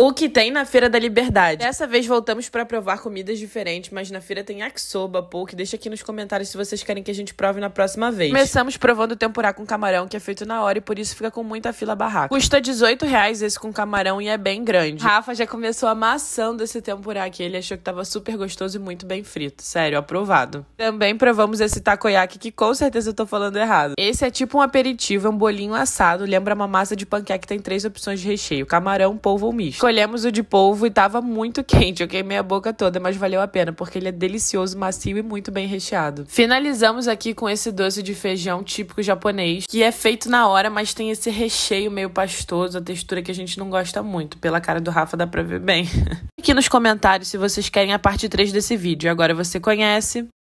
O que tem na Feira da Liberdade? Dessa vez voltamos para provar comidas diferentes, mas na feira tem yakisoba, poke. Deixa aqui nos comentários se vocês querem que a gente prove na próxima vez. Começamos provando o tempurá com camarão, que é feito na hora e por isso fica com muita fila barraca. Custa 18 reais esse com camarão e é bem grande. Rafa já começou amassando esse tempurá aqui. Ele achou que tava super gostoso e muito bem frito. Sério, aprovado. Também provamos esse takoyaki, que com certeza eu tô falando errado. Esse é tipo um aperitivo, é um bolinho assado. Lembra uma massa de panqueca que tem três opções de recheio. Camarão, polvo ou misto. Escolhemos o de polvo e tava muito quente. Eu queimei a boca toda, mas valeu a pena, porque ele é delicioso, macio e muito bem recheado. Finalizamos aqui com esse doce de feijão típico japonês, que é feito na hora, mas tem esse recheio meio pastoso, a textura que a gente não gosta muito. Pela cara do Rafa dá pra ver bem. aqui nos comentários se vocês querem a parte 3 desse vídeo. Agora você conhece.